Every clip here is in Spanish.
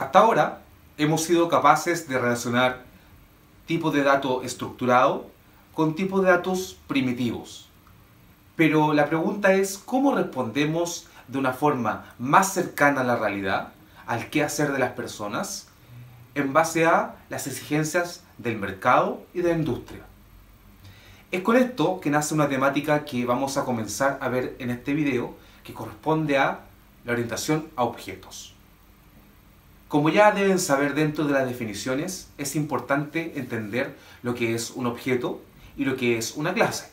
Hasta ahora hemos sido capaces de relacionar tipo de datos estructurado con tipos de datos primitivos. Pero la pregunta es cómo respondemos de una forma más cercana a la realidad, al qué hacer de las personas, en base a las exigencias del mercado y de la industria. Es con esto que nace una temática que vamos a comenzar a ver en este video que corresponde a la orientación a objetos. Como ya deben saber dentro de las definiciones, es importante entender lo que es un objeto y lo que es una clase.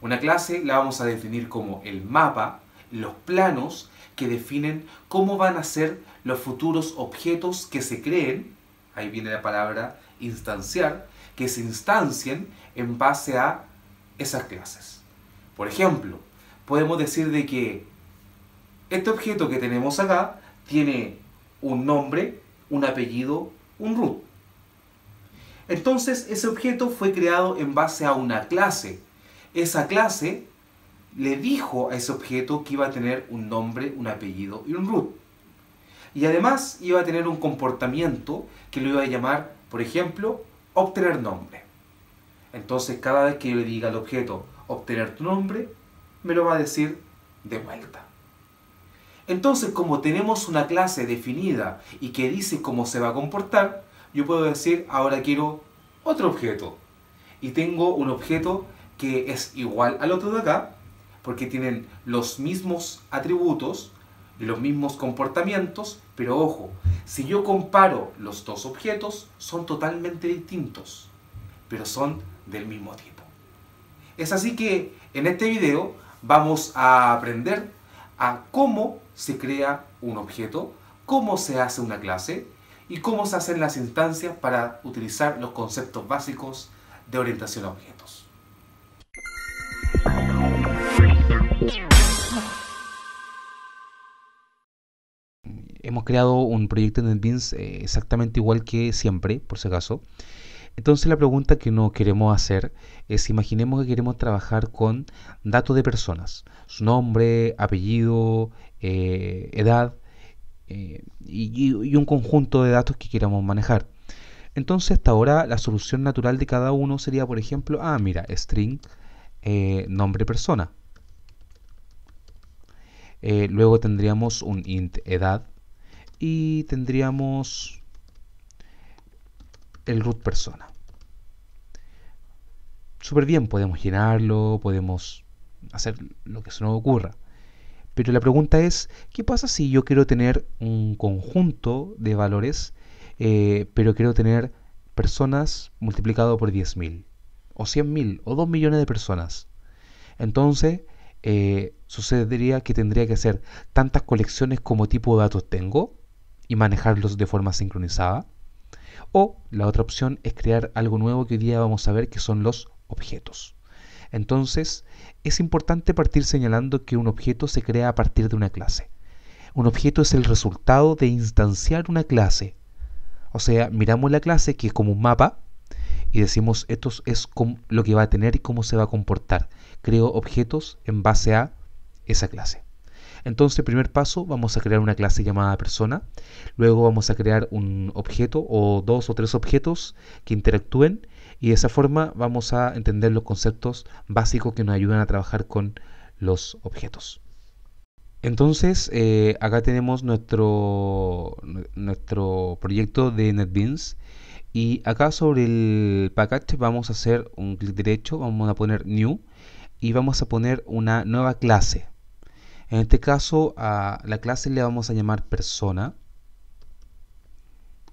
Una clase la vamos a definir como el mapa, los planos que definen cómo van a ser los futuros objetos que se creen, ahí viene la palabra instanciar, que se instancien en base a esas clases. Por ejemplo, podemos decir de que este objeto que tenemos acá tiene un nombre, un apellido, un root. Entonces ese objeto fue creado en base a una clase. Esa clase le dijo a ese objeto que iba a tener un nombre, un apellido y un root. Y además iba a tener un comportamiento que lo iba a llamar, por ejemplo, obtener nombre. Entonces cada vez que yo le diga al objeto obtener tu nombre, me lo va a decir de vuelta. Entonces, como tenemos una clase definida y que dice cómo se va a comportar, yo puedo decir, ahora quiero otro objeto. Y tengo un objeto que es igual al otro de acá, porque tienen los mismos atributos, los mismos comportamientos, pero ojo, si yo comparo los dos objetos, son totalmente distintos, pero son del mismo tipo. Es así que en este video vamos a aprender a cómo se crea un objeto, cómo se hace una clase y cómo se hacen las instancias para utilizar los conceptos básicos de orientación a objetos. Hemos creado un proyecto en NetBeans eh, exactamente igual que siempre, por si acaso. Entonces la pregunta que nos queremos hacer es, imaginemos que queremos trabajar con datos de personas, su nombre, apellido, eh, edad eh, y, un conjunto de datos que queramos manejar. Entonces hasta ahora la solución natural de cada uno sería, por ejemplo, ah, mira, string eh, nombre persona. luego tendríamos un int edad y tendríamos el root persona. Súper bien, podemos llenarlo, podemos hacer lo que se nos ocurra. Pero la pregunta es, ¿qué pasa si yo quiero tener un conjunto de valores, eh, pero quiero tener personas multiplicado por 10.000, o 100.000, o 2 millones de personas? Entonces, eh, sucedería que tendría que hacer tantas colecciones como tipo de datos tengo y manejarlos de forma sincronizada. O la otra opción es crear algo nuevo que hoy día vamos a ver que son los objetos. Entonces, es importante partir señalando que un objeto se crea a partir de una clase. Un objeto es el resultado de instanciar una clase. O sea, miramos la clase que es como un mapa y decimos esto es lo que va a tener y cómo se va a comportar. Creo objetos en base a esa clase. Entonces, primer paso, vamos a crear una clase llamada persona. Luego vamos a crear un objeto o dos o tres objetos que interactúen y de esa forma vamos a entender los conceptos básicos que nos ayudan a trabajar con los objetos. Entonces, eh, acá tenemos nuestro, nuestro proyecto de NetBeans. Y acá sobre el package vamos a hacer un clic derecho, vamos a poner New y vamos a poner una nueva clase. En este caso, a la clase le vamos a llamar persona.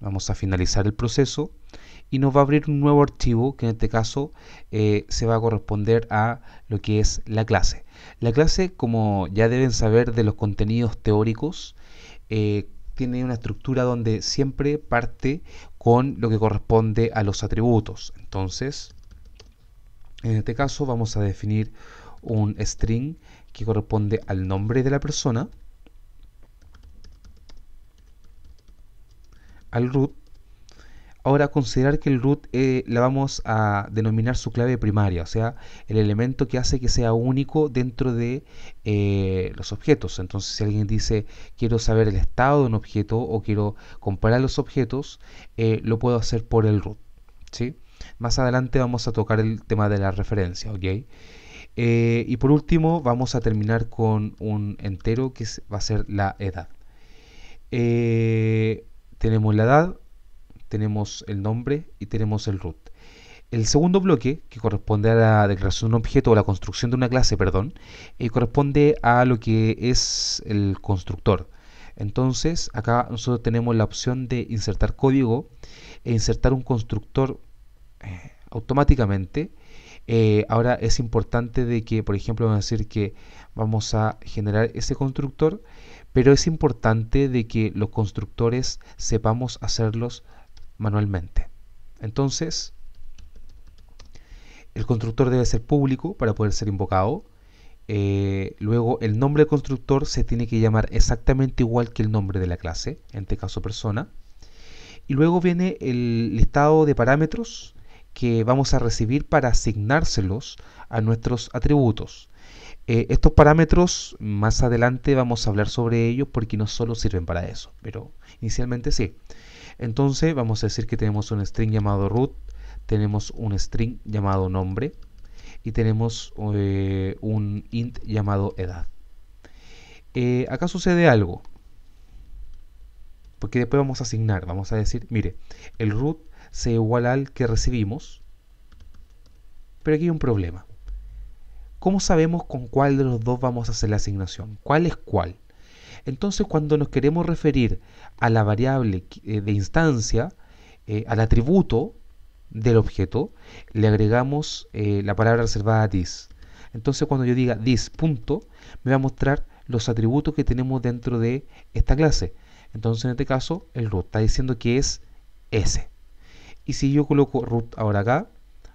Vamos a finalizar el proceso y nos va a abrir un nuevo archivo que en este caso eh, se va a corresponder a lo que es la clase. La clase, como ya deben saber de los contenidos teóricos, eh, tiene una estructura donde siempre parte con lo que corresponde a los atributos. Entonces, en este caso vamos a definir un string que corresponde al nombre de la persona, al root. Ahora considerar que el root eh, la vamos a denominar su clave primaria, o sea, el elemento que hace que sea único dentro de eh, los objetos. Entonces, si alguien dice quiero saber el estado de un objeto o quiero comparar los objetos, eh, lo puedo hacer por el root. Más adelante vamos a tocar el tema de la referencia, ¿ok? Eh, y por último, vamos a terminar con un entero que va a ser la edad. Eh, tenemos la edad, tenemos el nombre y tenemos el root. El segundo bloque, que corresponde a la declaración de un objeto o la construcción de una clase, perdón, eh, corresponde a lo que es el constructor. Entonces, acá nosotros tenemos la opción de insertar código e insertar un constructor automáticamente eh, ahora es importante de que, por ejemplo, vamos a decir que vamos a generar ese constructor, pero es importante de que los constructores sepamos hacerlos manualmente. Entonces, el constructor debe ser público para poder ser invocado. Eh, luego, el nombre del constructor se tiene que llamar exactamente igual que el nombre de la clase, en este caso persona. Y luego viene el listado de parámetros que vamos a recibir para asignárselos a nuestros atributos. Eh, estos parámetros, más adelante vamos a hablar sobre ellos porque no solo sirven para eso, pero inicialmente sí. Entonces vamos a decir que tenemos un string llamado root, tenemos un string llamado nombre y tenemos eh, un int llamado edad. Eh, acá sucede algo, porque después vamos a asignar, vamos a decir, mire, el root se igual al que recibimos. Pero aquí hay un problema. ¿Cómo sabemos con cuál de los dos vamos a hacer la asignación? ¿Cuál es cuál? Entonces, cuando nos queremos referir a la variable eh, de instancia, eh, al atributo del objeto, le agregamos eh, la palabra reservada this. Entonces, cuando yo diga this punto, me va a mostrar los atributos que tenemos dentro de esta clase. Entonces, en este caso, el root está diciendo que es S. Y si yo coloco root ahora acá,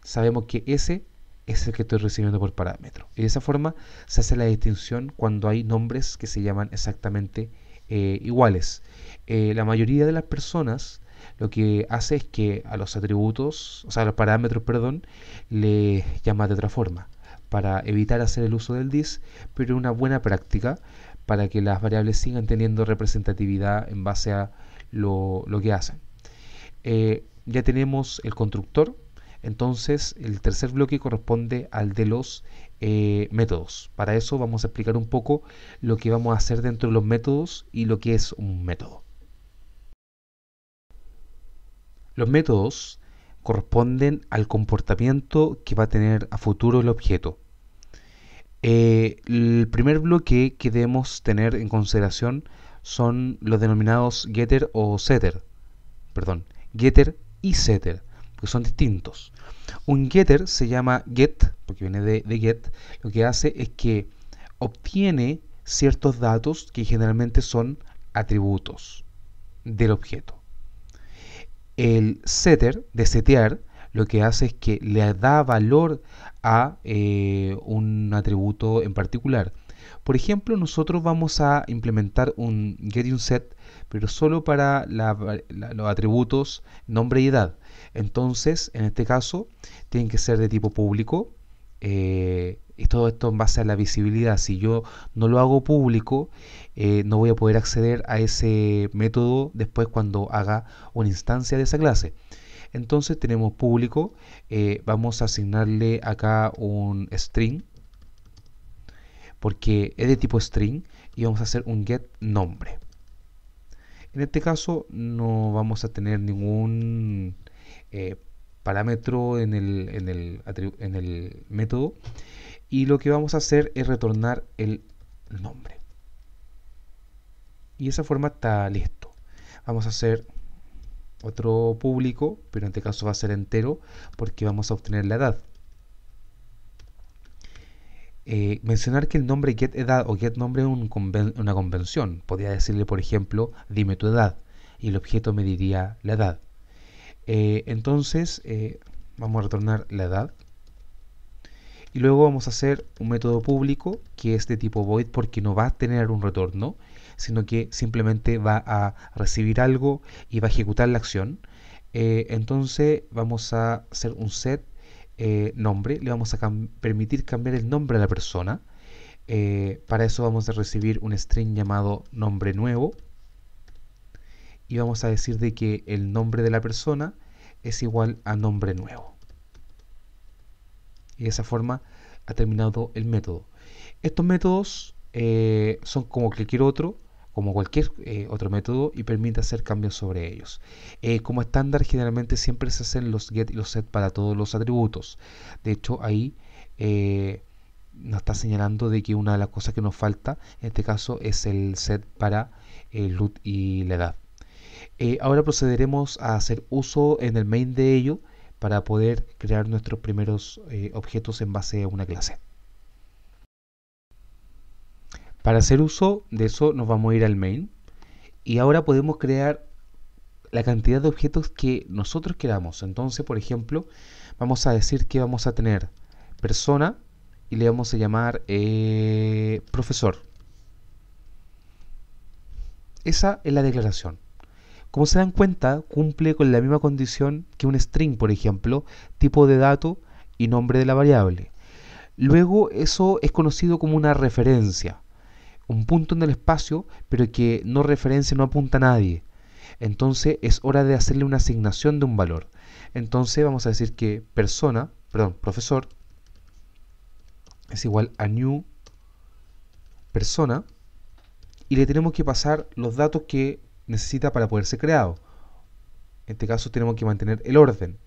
sabemos que ese es el que estoy recibiendo por parámetro. Y de esa forma se hace la distinción cuando hay nombres que se llaman exactamente eh, iguales. Eh, la mayoría de las personas lo que hace es que a los atributos, o sea, a los parámetros, perdón, le llama de otra forma para evitar hacer el uso del dis, pero una buena práctica para que las variables sigan teniendo representatividad en base a lo, que hacen. Eh, ya tenemos el constructor, entonces el tercer bloque corresponde al de los eh, métodos. Para eso vamos a explicar un poco lo que vamos a hacer dentro de los métodos y lo que es un método. Los métodos corresponden al comportamiento que va a tener a futuro el objeto. Eh, el primer bloque que debemos tener en consideración son los denominados getter o setter, perdón, getter y setter, que son distintos. Un getter se llama get, porque viene de, get, lo que hace es que obtiene ciertos datos que generalmente son atributos del objeto. El setter, de setear, lo que hace es que le da valor a eh, un atributo en particular. Por ejemplo, nosotros vamos a implementar un get set, pero solo para los atributos nombre y edad. Entonces, en este caso, tienen que ser de tipo público. Eh, y todo esto en base a la visibilidad. Si yo no lo hago público, eh, no voy a poder acceder a ese método después cuando haga una instancia de esa clase. Entonces tenemos público, eh, vamos a asignarle acá un string porque es de tipo string y vamos a hacer un get nombre. En este caso no vamos a tener ningún eh, parámetro en el, en el método y lo que vamos a hacer es retornar el nombre. Y esa forma está listo. Vamos a hacer otro público, pero en este caso va a ser entero porque vamos a obtener la edad. Eh, mencionar que el nombre getEdad edad o getNombre nombre es una convención. Podría decirle, por ejemplo, dime tu edad y el objeto me diría la edad. Eh, entonces, eh, vamos a retornar la edad. Y luego vamos a hacer un método público que es de tipo void porque no va a tener un retorno, sino que simplemente va a recibir algo y va a ejecutar la acción. entonces vamos a hacer un set eh, nombre, le vamos a permitir cambiar el nombre a la persona. Eh, para eso vamos a recibir un string llamado nombre nuevo y vamos a decir de que el nombre de la persona es igual a nombre nuevo. Y de esa forma ha terminado el método. Estos métodos eh, son como cualquier otro, como cualquier eh, otro método y permite hacer cambios sobre ellos. Eh, como estándar generalmente siempre se hacen los get y los set para todos los atributos. De hecho ahí eh, nos está señalando de que una de las cosas que nos falta en este caso es el set para el root y la edad. ahora procederemos a hacer uso en el main de ello para poder crear nuestros primeros objetos en base a una clase. Para hacer uso de eso nos vamos a ir al main y ahora podemos crear la cantidad de objetos que nosotros queramos. Entonces, por ejemplo, vamos a decir que vamos a tener persona y le vamos a llamar eh, profesor. Esa es la declaración. Como se dan cuenta, cumple con la misma condición que un string, por ejemplo, tipo de dato y nombre de la variable. Luego, eso es conocido como una referencia un punto en el espacio, pero que no referencia, no apunta a nadie. Entonces es hora de hacerle una asignación de un valor. Entonces vamos a decir que persona, perdón, profesor, es igual a new persona y le tenemos que pasar los datos que necesita para poder ser creado. En este caso tenemos que mantener el orden.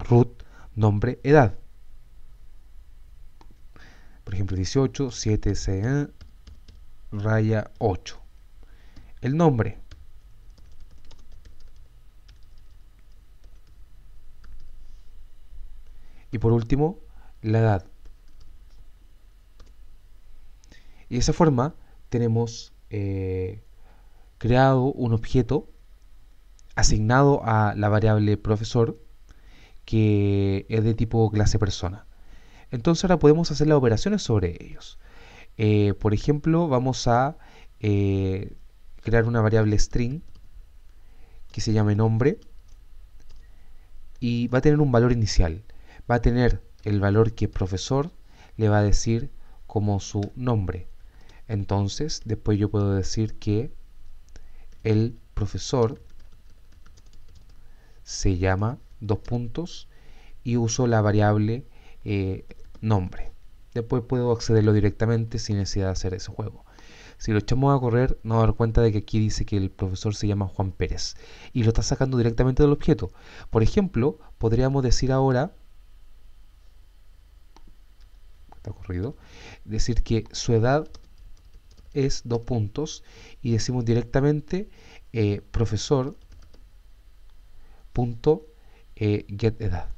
Root, nombre, edad. Por ejemplo, 18, 7, C, raya 8. El nombre. Y por último, la edad. Y de esa forma tenemos eh, creado un objeto asignado a la variable profesor que es de tipo clase persona. Entonces ahora podemos hacer las operaciones sobre ellos. Eh, por ejemplo, vamos a eh, crear una variable string que se llame nombre y va a tener un valor inicial. Va a tener el valor que el profesor le va a decir como su nombre. Entonces, después yo puedo decir que el profesor se llama dos puntos y uso la variable eh, nombre. Después puedo accederlo directamente sin necesidad de hacer ese juego. Si lo echamos a correr, nos vamos a dar cuenta de que aquí dice que el profesor se llama Juan Pérez y lo está sacando directamente del objeto. Por ejemplo, podríamos decir ahora, está corrido, decir que su edad es dos puntos y decimos directamente profesor.getedad. Eh, profesor punto eh, get edad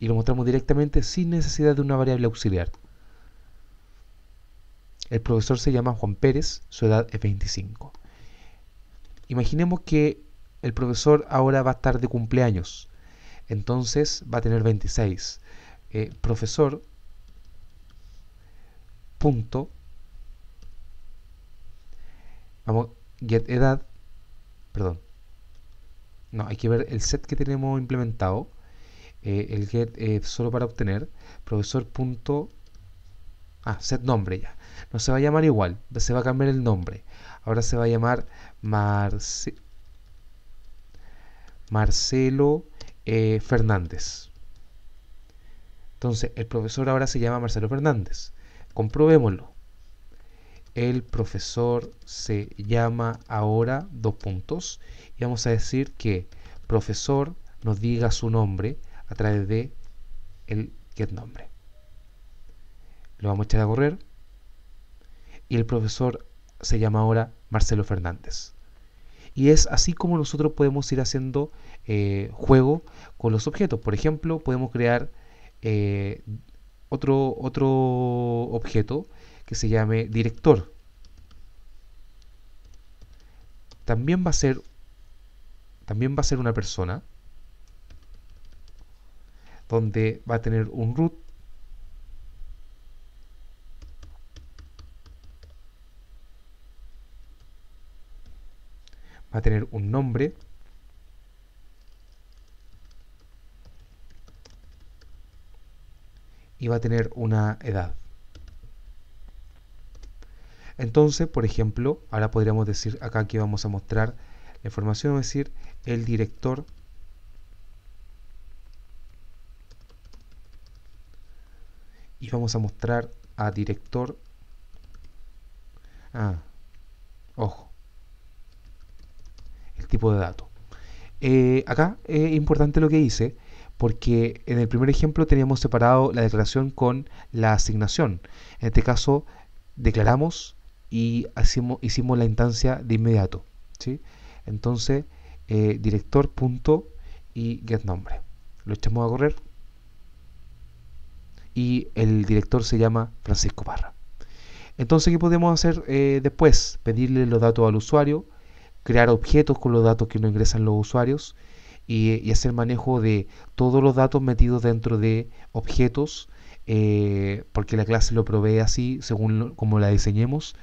y lo mostramos directamente sin necesidad de una variable auxiliar. El profesor se llama Juan Pérez, su edad es 25. Imaginemos que el profesor ahora va a estar de cumpleaños, entonces va a tener 26. Eh, profesor punto vamos get edad perdón no hay que ver el set que tenemos implementado eh, el get eh, solo para obtener profesor punto ah set nombre ya no se va a llamar igual se va a cambiar el nombre ahora se va a llamar Marcelo eh, Fernández entonces el profesor ahora se llama Marcelo Fernández comprobémoslo el profesor se llama ahora dos puntos y vamos a decir que profesor nos diga su nombre a través de el nombre. Lo vamos a echar a correr y el profesor se llama ahora Marcelo Fernández. Y es así como nosotros podemos ir haciendo eh, juego con los objetos. Por ejemplo, podemos crear eh, otro, otro objeto que se llame director. También va a ser también va a ser una persona donde va a tener un root va a tener un nombre y va a tener una edad. Entonces, por ejemplo, ahora podríamos decir acá que vamos a mostrar la información, es decir, el director vamos a mostrar a director ah, ojo el tipo de dato eh, acá es importante lo que hice porque en el primer ejemplo teníamos separado la declaración con la asignación en este caso declaramos y hicimos la instancia de inmediato ¿sí? entonces eh, director punto y lo echamos a correr y el director se llama Francisco barra Entonces, ¿qué podemos hacer eh, después? Pedirle los datos al usuario, crear objetos con los datos que nos ingresan los usuarios y, hacer manejo de todos los datos metidos dentro de objetos, eh, porque la clase lo provee así, según como la diseñemos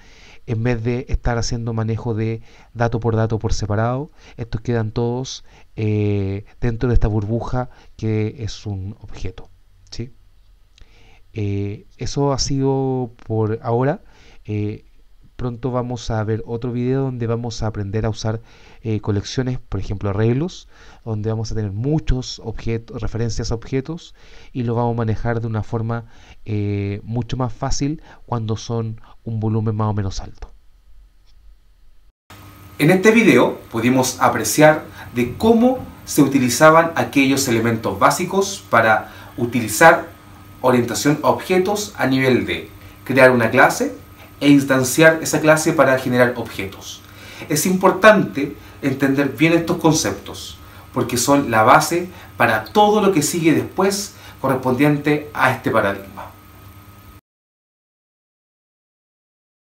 en vez de estar haciendo manejo de dato por dato por separado, estos quedan todos eh, dentro de esta burbuja que es un objeto. ¿sí? Eh, eso ha sido por ahora. Eh, pronto vamos a ver otro video donde vamos a aprender a usar eh, colecciones, por ejemplo arreglos, donde vamos a tener muchos objetos, referencias a objetos y lo vamos a manejar de una forma mucho más fácil cuando son un volumen más o menos alto. En este video pudimos apreciar de cómo se utilizaban aquellos elementos básicos para utilizar orientación a objetos a nivel de crear una clase e instanciar esa clase para generar objetos. Es importante entender bien estos conceptos, porque son la base para todo lo que sigue después correspondiente a este paradigma.